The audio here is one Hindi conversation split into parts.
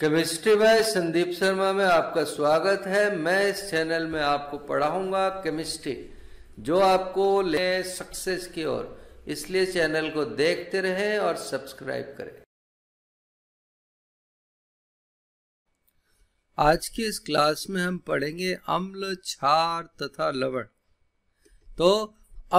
केमिस्ट्री बाय संदीप शर्मा में आपका स्वागत है मैं इस चैनल में आपको पढ़ाऊंगा केमिस्ट्री जो आपको ले सक्सेस की ओर इसलिए चैनल को देखते रहे और सब्सक्राइब करें आज की इस क्लास में हम पढ़ेंगे अम्ल क्षार तथा लवण तो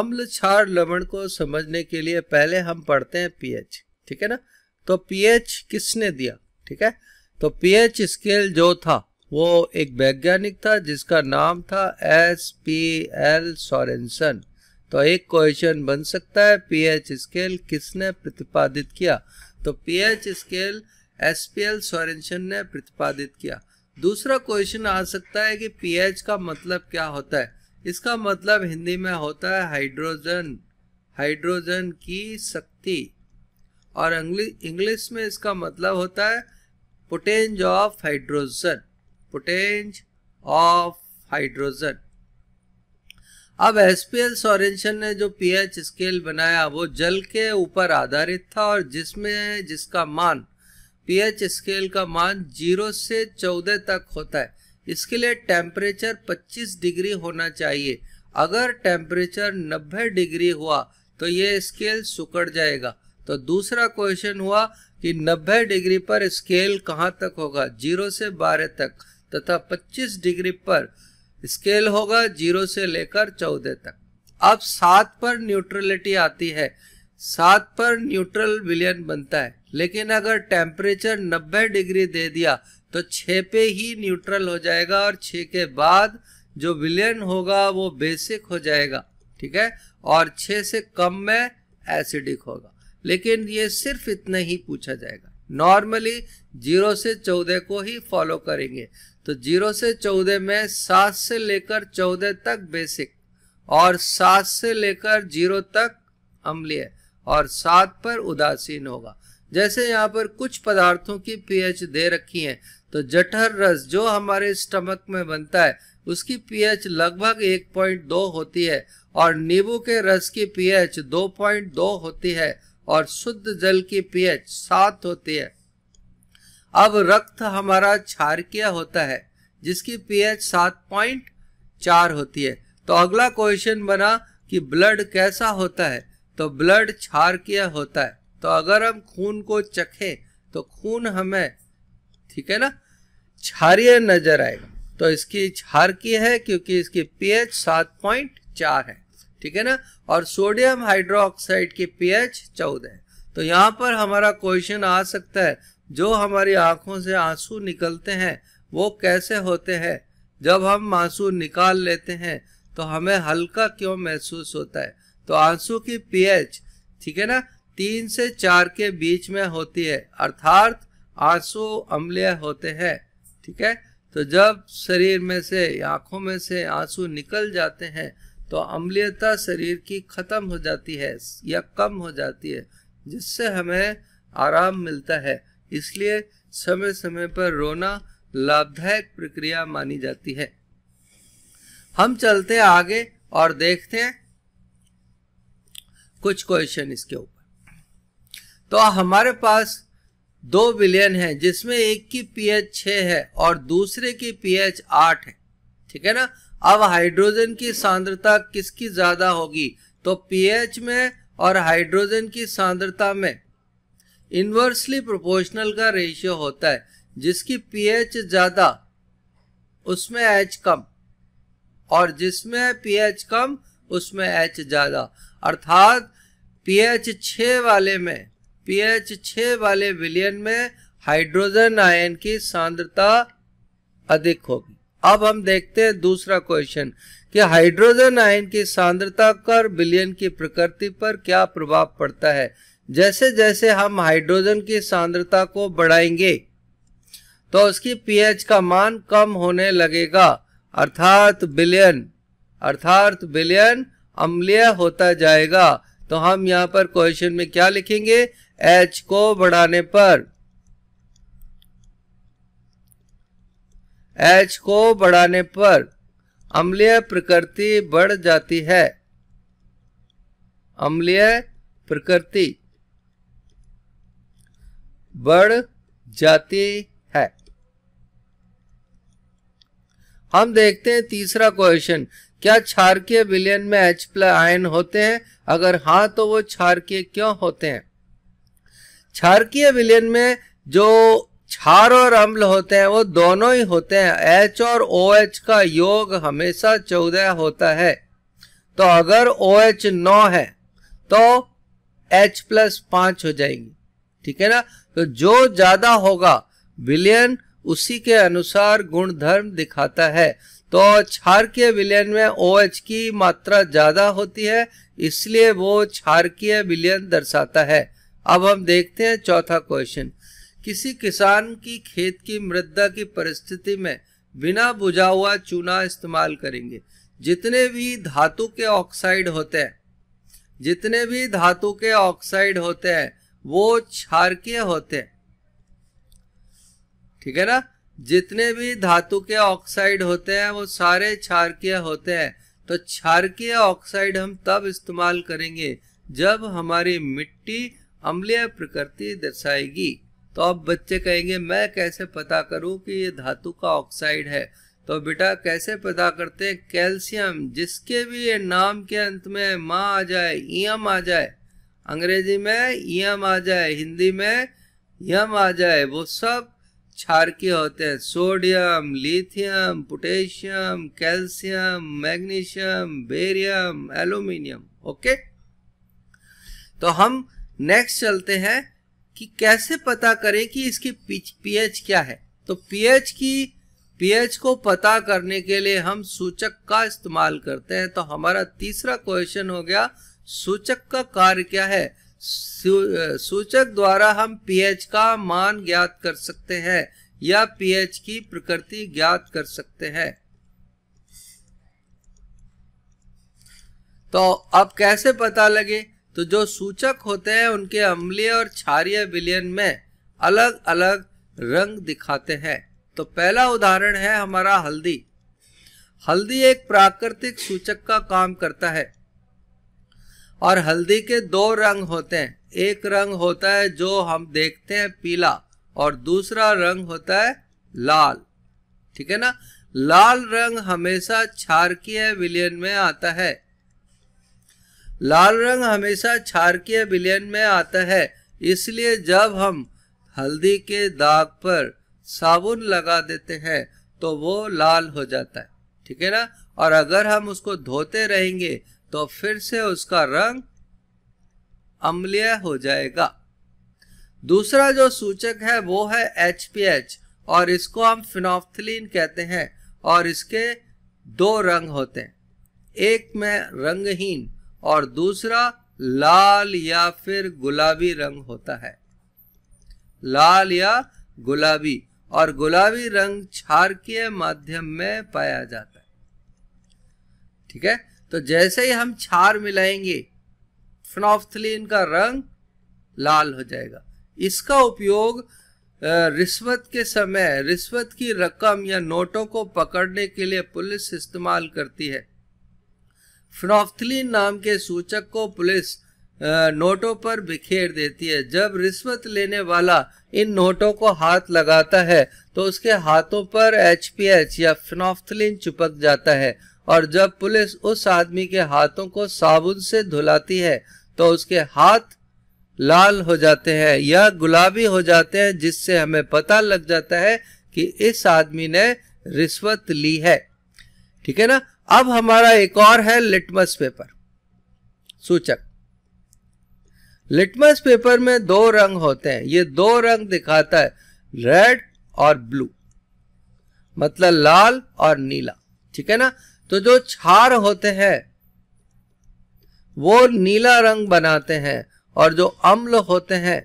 अम्ल क्षार लवण को समझने के लिए पहले हम पढ़ते हैं पीएच ठीक है ना तो पीएच किसने दिया ठीक है तो पीएच स्केल जो था वो एक वैज्ञानिक था जिसका नाम था एस पी एल सोरेन्सन तो एक क्वेश्चन बन सकता है पीएच स्केल किसने प्रतिपादित किया तो pH scale S P L Sorensen ने प्रतिपादित किया दूसरा क्वेश्चन आ सकता है कि पीएच का मतलब क्या होता है इसका मतलब हिंदी में होता है हाइड्रोजन हाइड्रोजन की शक्ति और इंग्लिश में इसका मतलब होता है potenz of hydrogen potenz of hydrogen अब एस पी एल सोरेंशन ने जो पीएच स्केल बनाया वो जल के ऊपर आधारित था और जिसमें जिसका मान पीएच स्केल का मान जीरो से चौदह तक होता है इसके लिए टेम्परेचर 25 डिग्री होना चाहिए अगर टेम्परेचर 90 डिग्री हुआ तो ये स्केल सुकड़ जाएगा तो दूसरा क्वेश्चन हुआ कि 90 डिग्री पर स्केल कहाँ तक होगा जीरो से बारह तक तथा 25 डिग्री पर स्केल होगा जीरो से लेकर चौदह तक अब सात पर न्यूट्रलिटी आती है सात पर न्यूट्रल विलियन बनता है लेकिन अगर टेम्परेचर 90 डिग्री दे दिया तो छः पे ही न्यूट्रल हो जाएगा और छ के बाद जो विलियन होगा वो बेसिक हो जाएगा ठीक है और छ से कम में एसिडिक होगा लेकिन ये सिर्फ इतना ही पूछा जाएगा नॉर्मली जीरो से चौदह को ही फॉलो करेंगे तो जीरो से चौदह में सात से लेकर चौदह तक बेसिक और सात से लेकर जीरो तक अम्लीय और सात पर उदासीन होगा जैसे यहाँ पर कुछ पदार्थों की पीएच दे रखी है तो जठर रस जो हमारे स्टमक में बनता है उसकी पीएच लगभग 1.2 होती है और नींबू के रस की पीएच 2.2 होती है और शुद्ध जल के पीएच सात होते हैं अब रक्त हमारा क्षारकीय होता है जिसकी पीएच सात पॉइंट चार होती है तो अगला क्वेश्चन बना कि ब्लड कैसा होता है तो ब्लड क्षारकीय होता है तो अगर हम खून को चखे तो खून हमें ठीक है ना क्षारिय नजर आएगा तो इसकी क्षारकीय है क्योंकि इसकी पीएच सात पॉइंट चार है ठीक है ना और सोडियम हाइड्रोक्साइड की पीएच चौदह है तो यहाँ पर हमारा क्वेश्चन आ सकता है जो हमारी आंखों से आंसू निकलते हैं वो कैसे होते हैं जब हम आंसू निकाल लेते हैं तो हमें हल्का क्यों महसूस होता है तो आंसू की पीएच ठीक है ना तीन से चार के बीच में होती है अर्थात आंसू अम्लीय होते हैं ठीक है तो जब शरीर में से आंखों में से आंसू निकल जाते हैं तो अम्लीयता शरीर की ख़त्म हो जाती है या कम हो जाती है जिससे हमें आराम मिलता है इसलिए समय समय पर रोना लाभदायक प्रक्रिया मानी जाती है हम चलते हैं आगे और देखते हैं कुछ क्वेश्चन इसके ऊपर तो हमारे पास दो विलयन है जिसमें एक की पीएच छ है और दूसरे की पीएच आठ है ठीक है ना अब हाइड्रोजन की सांद्रता किसकी ज्यादा होगी तो पीएच में और हाइड्रोजन की सांद्रता में इन्वर्सली प्रोपोर्शनल का रेशियो होता है जिसकी पीएच ज्यादा उसमें एच कम और जिसमें पीएच कम उसमें एच ज्यादा अर्थात पीएच छ वाले में पीएच छ वाले विलियन में हाइड्रोजन आयन की सांद्रता अधिक होगी अब हम देखते हैं दूसरा क्वेश्चन कि हाइड्रोजन आयन की सांद्रता कर बिलियन की प्रकृति पर क्या प्रभाव पड़ता है जैसे जैसे हम हाइड्रोजन की सांद्रता को बढ़ाएंगे तो उसकी पीएच का मान कम होने लगेगा अर्थात बिलियन अर्थात बिलियन अम्लीय होता जाएगा तो हम यहाँ पर क्वेश्चन में क्या लिखेंगे एच को बढ़ाने पर एच को बढ़ाने पर अम्लीय प्रकृति बढ़ जाती है अम्लीय प्रकृति बढ़ जाती है हम देखते हैं तीसरा क्वेश्चन क्या क्षारकीय विलयन में एच प्लस आयन होते हैं अगर हाँ तो वो क्षारकीय क्यों होते हैं क्षारकीय विलयन में जो क्षार और अम्ल होते हैं वो दोनों ही होते हैं एच और ओ एच का योग हमेशा चौदह होता है तो अगर ओ एच नौ है तो एच प्लस पांच हो जाएंगे ठीक है ना तो जो ज्यादा होगा विलयन उसी के अनुसार गुणधर्म दिखाता है तो क्षारकीय विलयन में ओ एच की मात्रा ज्यादा होती है इसलिए वो क्षारकीय विलयन दर्शाता है अब हम देखते हैं चौथा क्वेश्चन किसी किसान की खेत की मृदा की परिस्थिति में बिना बुझा हुआ चूना इस्तेमाल करेंगे जितने भी धातु के ऑक्साइड होते हैं जितने भी धातु के ऑक्साइड होते हैं वो क्षारकीय होते हैं ठीक है ना जितने भी धातु के ऑक्साइड होते हैं वो सारे क्षारकीय होते हैं तो क्षारकीय ऑक्साइड हम तब इस्तेमाल करेंगे जब हमारी मिट्टी अम्लीय प्रकृति दर्शाएगी तो अब बच्चे कहेंगे मैं कैसे पता करूं कि ये धातु का ऑक्साइड है तो बेटा कैसे पता करते हैं कैल्शियम जिसके भी ये नाम के अंत में माँ आ जाए ईम आ जाए अंग्रेजी में यम आ जाए हिंदी में यम आ जाए वो सब क्षार के होते हैं sodium lithium potassium calcium magnesium barium aluminium okay तो हम नेक्स्ट चलते हैं कि कैसे पता करें कि इसकी पीएच क्या है तो पीएच की पीएच को पता करने के लिए हम सूचक का इस्तेमाल करते हैं तो हमारा तीसरा क्वेश्चन हो गया सूचक का कार्य क्या है सूचक द्वारा हम पीएच का मान ज्ञात कर सकते हैं या पीएच की प्रकृति ज्ञात कर सकते हैं तो अब कैसे पता लगे तो जो सूचक होते हैं उनके अम्लीय और क्षारिय विलयन में अलग अलग रंग दिखाते हैं तो पहला उदाहरण है हमारा हल्दी हल्दी एक प्राकृतिक सूचक का काम करता है और हल्दी के दो रंग होते हैं एक रंग होता है जो हम देखते हैं पीला और दूसरा रंग होता है लाल ठीक है ना लाल रंग हमेशा क्षारकीय विलयन में आता है लाल रंग हमेशा क्षारकीय विलयन में आता है इसलिए जब हम हल्दी के दाग पर साबुन लगा देते हैं तो वो लाल हो जाता है ठीक है ना और अगर हम उसको धोते रहेंगे तो फिर से उसका रंग अम्लीय हो जाएगा दूसरा जो सूचक है वो है एच पी एच और इसको हम फिनोफ्थलिन कहते हैं और इसके दो रंग होते हैं एक में रंगहीन और दूसरा लाल या फिर गुलाबी रंग होता है लाल या गुलाबी और गुलाबी रंग क्षारकीय माध्यम में पाया जाता है ठीक है तो जैसे ही हम क्षार मिलाएंगे फनोफ्थलिन का रंग लाल हो जाएगा इसका उपयोग रिश्वत के समय रिश्वत की रकम या नोटों को पकड़ने के लिए पुलिस इस्तेमाल करती है फिनोफ्थलिन नाम के सूचक को पुलिस नोटों पर बिखेर देती है जब रिश्वत लेने वाला इन नोटों को हाथ लगाता है तो उसके हाथों पर एच या फिनोफ्थलिन चिपक जाता है और जब पुलिस उस आदमी के हाथों को साबुन से धुलाती है तो उसके हाथ लाल हो जाते हैं या गुलाबी हो जाते हैं जिससे हमें पता लग जाता है कि इस आदमी ने रिश्वत ली है ठीक है ना अब हमारा एक और है लिटमस पेपर सूचक लिटमस पेपर में दो रंग होते हैं ये दो रंग दिखाता है रेड और ब्लू मतलब लाल और नीला ठीक है ना तो जो छार होते हैं वो नीला रंग बनाते हैं और जो अम्ल होते हैं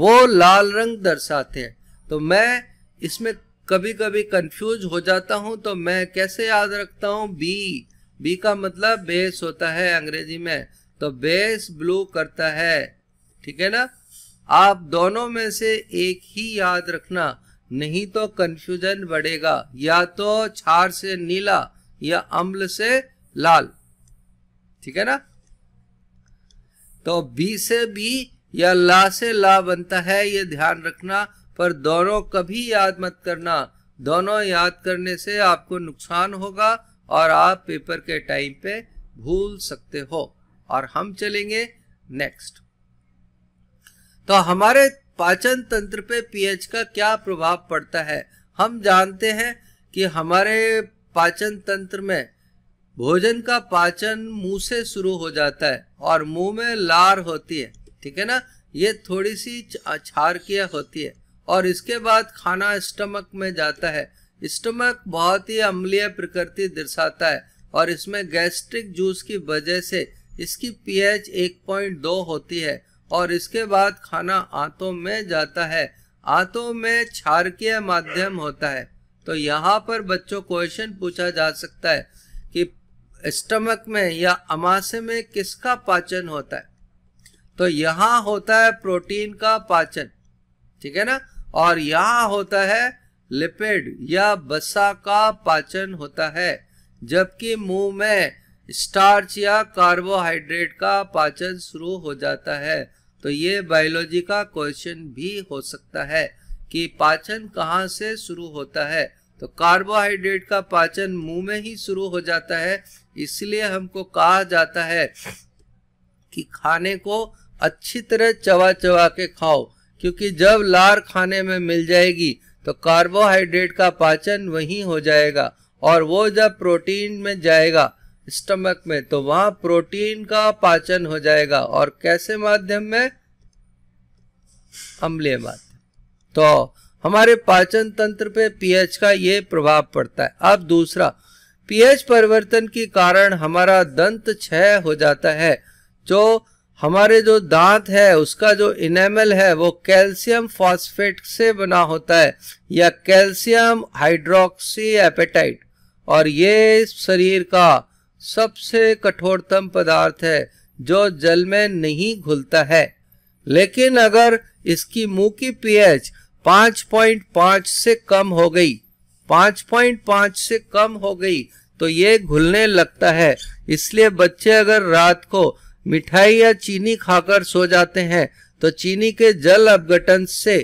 वो लाल रंग दर्शाते हैं तो मैं इसमें कभी कभी कंफ्यूज हो जाता हूं तो मैं कैसे याद रखता हूं बी बी का मतलब बेस होता है अंग्रेजी में तो बेस ब्लू करता है ठीक है ना आप दोनों में से एक ही याद रखना नहीं तो कंफ्यूजन बढ़ेगा या तो छार से नीला या अम्ल से लाल ठीक है ना तो बी से बी या ला से ला बनता है ये ध्यान रखना पर दोनों कभी याद मत करना दोनों याद करने से आपको नुकसान होगा और आप पेपर के टाइम पे भूल सकते हो और हम चलेंगे नेक्स्ट तो हमारे पाचन तंत्र पे पीएच का क्या प्रभाव पड़ता है हम जानते हैं कि हमारे पाचन तंत्र में भोजन का पाचन मुंह से शुरू हो जाता है और मुंह में लार होती है ठीक है ना ये थोड़ी सी क्षारकीय होती है और इसके बाद खाना स्टमक में जाता है स्टमक बहुत ही अम्लीय प्रकृति दर्शाता है और इसमें गैस्ट्रिक जूस की वजह से इसकी पीएच 1.2 होती है और इसके बाद खाना आंतों में जाता है आंतों में क्षारकीय माध्यम होता है तो यहाँ पर बच्चों क्वेश्चन पूछा जा सकता है कि स्टमक में या अमाशे में किसका पाचन होता है तो यहाँ होता है प्रोटीन का पाचन ठीक है ना और यहाँ होता है लिपिड या बसा का पाचन होता है जबकि मुंह में स्टार्च या कार्बोहाइड्रेट का पाचन शुरू हो जाता है तो ये बायोलॉजी का क्वेश्चन भी हो सकता है कि पाचन कहाँ से शुरू होता है तो कार्बोहाइड्रेट का पाचन मुंह में ही शुरू हो जाता है इसलिए हमको कहा जाता है कि खाने को अच्छी तरह चबा चबा के खाओ क्योंकि जब लार खाने में मिल जाएगी तो कार्बोहाइड्रेट का पाचन वहीं हो जाएगा और वो जब प्रोटीन में जाएगा स्टमक में तो वहां प्रोटीन का पाचन हो जाएगा और कैसे माध्यम में अम्लीय माध्यम तो हमारे पाचन तंत्र पे पीएच का ये प्रभाव पड़ता है अब दूसरा पीएच परिवर्तन के कारण हमारा दंत क्षय हो जाता है जो हमारे जो दांत है उसका जो इनेमल है वो कैल्शियम फॉस्फेट से बना होता है या कैल्शियम हाइड्रोक्सी एपेटाइट और ये शरीर का सबसे कठोरतम पदार्थ है जो जल में नहीं घुलता है लेकिन अगर इसकी मुंह की पीएच 5.5 से कम हो गई 5.5 से कम हो गई तो ये घुलने लगता है इसलिए बच्चे अगर रात को मिठाई या चीनी खाकर सो जाते हैं तो चीनी के जल अपघटन से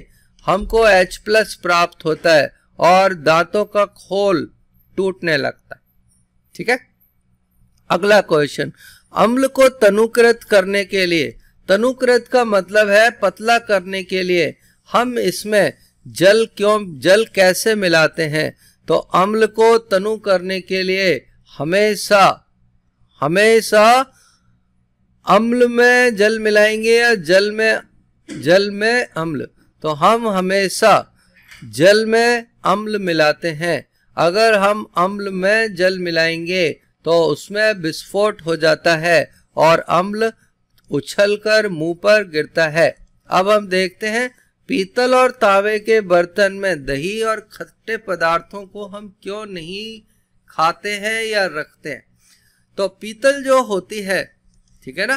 हमको H प्लस प्राप्त होता है और दांतों का खोल टूटने लगता है ठीक है अगला क्वेश्चन अम्ल को तनुकृत करने के लिए तनुकृत का मतलब है पतला करने के लिए हम इसमें जल क्यों जल कैसे मिलाते हैं तो अम्ल को तनु करने के लिए हमेशा हमेशा अम्ल में जल मिलाएंगे या जल में जल में अम्ल तो हम हमेशा जल में अम्ल मिलाते हैं अगर हम अम्ल में जल मिलाएंगे तो उसमें विस्फोट हो जाता है और अम्ल उछलकर मुंह पर गिरता है अब हम देखते हैं पीतल और तावे के बर्तन में दही और खट्टे पदार्थों को हम क्यों नहीं खाते हैं या रखते हैं तो पीतल जो होती है ठीक है ना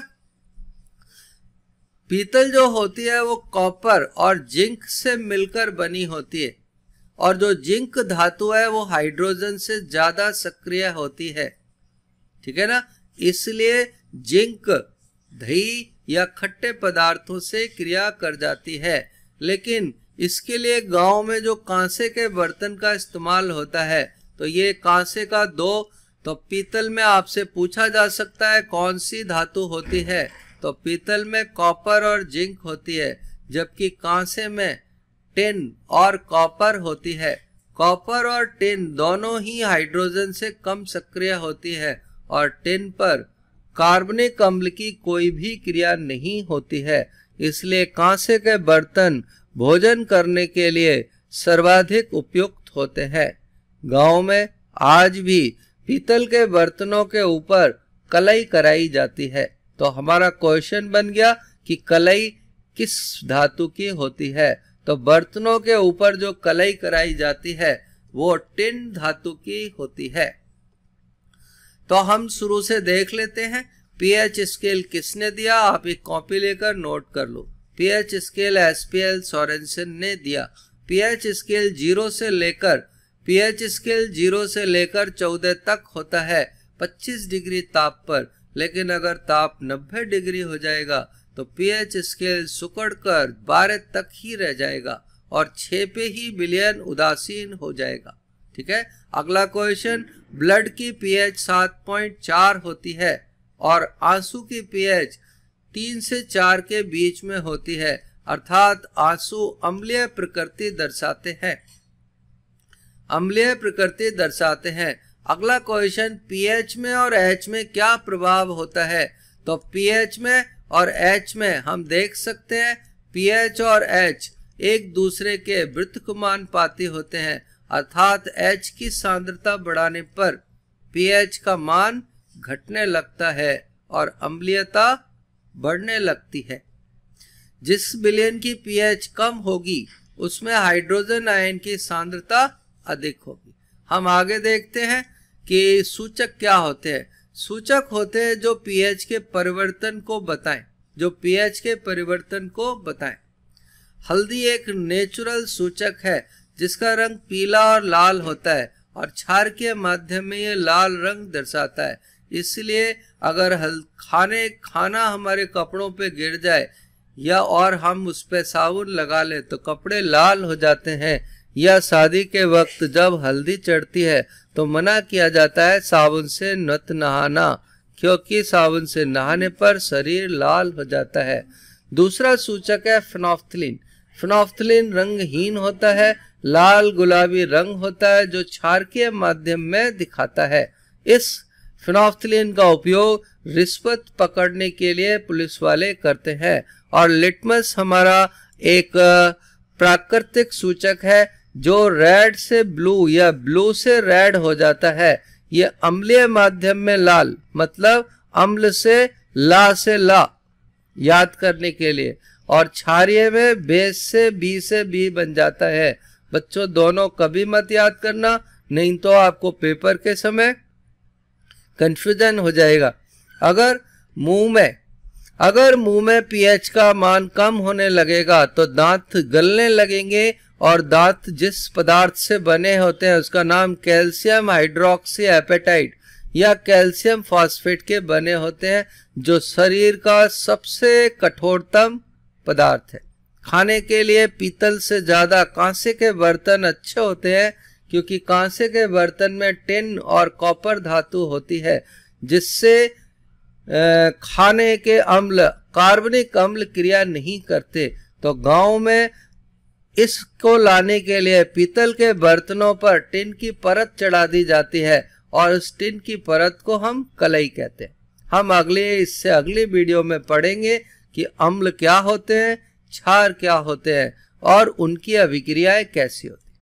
पीतल जो होती है वो कॉपर और जिंक से मिलकर बनी होती है और जो जिंक धातु है वो हाइड्रोजन से ज्यादा सक्रिय होती है ठीक है ना इसलिए जिंक दही या खट्टे पदार्थों से क्रिया कर जाती है लेकिन इसके लिए गांव में जो कांसे के बर्तन का इस्तेमाल होता है तो ये कांसे का दो तो पीतल में आपसे पूछा जा सकता है कौन सी धातु होती है तो पीतल में कॉपर और जिंक होती है जबकि कांसे में टिन और कॉपर होती है कॉपर और टिन दोनों ही हाइड्रोजन से कम सक्रिय होती है और टिन पर कार्बनिक अम्ल की कोई भी क्रिया नहीं होती है इसलिए कांसे के बर्तन भोजन करने के लिए सर्वाधिक उपयुक्त होते हैं गांव में आज भी पीतल के बर्तनों के ऊपर कलई कराई जाती है तो हमारा क्वेश्चन बन गया कि कलई किस धातु की होती है तो बर्तनों के ऊपर जो कलई कराई जाती है वो टिन धातु की होती है तो हम शुरू से देख लेते हैं पीएच स्केल किसने दिया आप एक कॉपी लेकर नोट कर लो पीएच स्केल एसपीएल सोरेंसन ने दिया पीएच स्केल जीरो से लेकर पीएच स्केल जीरो से लेकर चौदह तक होता है पच्चीस डिग्री ताप पर लेकिन अगर ताप नब्बे डिग्री हो जाएगा तो पीएच स्केल सुकड़ कर बारह तक ही रह जाएगा और छः पे ही बिलियन उदासीन हो जाएगा ठीक है अगला क्वेश्चन ब्लड की पीएच सात पॉइंट चार होती है और आंसू की पीएच तीन से चार के बीच में होती है अर्थात आंसू अम्लीय प्रकृति दर्शाते हैं अम्लीय प्रकृति दर्शाते हैं अगला क्वेश्चन पीएच में और एच में क्या प्रभाव होता है तो पीएच में और एच में हम देख सकते हैं पीएच और एच एक दूसरे के वृत्तकुमान पाती होते हैं अर्थात एच की सांद्रता बढ़ाने पर पीएच का मान घटने लगता है और अम्लीयता बढ़ने लगती है जिस बिलियन की पीएच कम होगी उसमें हाइड्रोजन आयन की सांद्रता अधिक होगी हम आगे देखते हैं कि सूचक क्या होते हैं सूचक होते हैं जो पीएच के परिवर्तन को बताएं जो पीएच के परिवर्तन को बताएं हल्दी एक नेचुरल सूचक है जिसका रंग पीला और लाल होता है और क्षार के माध्यम में ये लाल रंग दर्शाता है इसलिए अगर हल खाने खाना हमारे कपड़ों पे गिर जाए या और हम उस पर साबुन लगा ले तो कपड़े लाल हो जाते हैं या शादी के वक्त जब हल्दी चढ़ती है तो मना किया जाता है साबुन से नत नहाना क्योंकि साबुन से नहाने पर शरीर लाल हो जाता है दूसरा सूचक है फिनॉफ्थलिन फिनॉफ्थलिन रंगहीन होता है लाल गुलाबी रंग होता है जो क्षार के माध्यम में दिखाता है इस फिनॉफ्थलिन का उपयोग रिश्वत पकड़ने के लिए पुलिस वाले करते हैं और लिटमस हमारा एक प्राकृतिक सूचक है जो रेड से ब्लू या ब्लू से रेड हो जाता है ये अम्लीय माध्यम में लाल मतलब अम्ल से ला से ला याद करने के लिए और क्षारिय में बेस से बी से बी बन जाता है बच्चों दोनों कभी मत याद करना नहीं तो आपको पेपर के समय कंफ्यूजन हो जाएगा अगर मुंह में अगर मुंह में पीएच का मान कम होने लगेगा तो दांत गलने लगेंगे और दांत जिस पदार्थ से बने होते हैं उसका नाम कैल्शियम हाइड्रोक्सी एपेटाइट या कैल्शियम फॉस्फेट के बने होते हैं जो शरीर का सबसे कठोरतम पदार्थ है खाने के लिए पीतल से ज़्यादा कांसे के बर्तन अच्छे होते हैं क्योंकि कांसे के बर्तन में टिन और कॉपर धातु होती है जिससे खाने के अम्ल कार्बनिक अम्ल क्रिया नहीं करते तो गांव में इसको लाने के लिए पीतल के बर्तनों पर टिन की परत चढ़ा दी जाती है और उस टिन की परत को हम कलई कहते हैं हम अगले इससे अगली वीडियो में पढ़ेंगे कि अम्ल क्या होते हैं क्षार क्या होते हैं और उनकी अभिक्रियाएं कैसी होती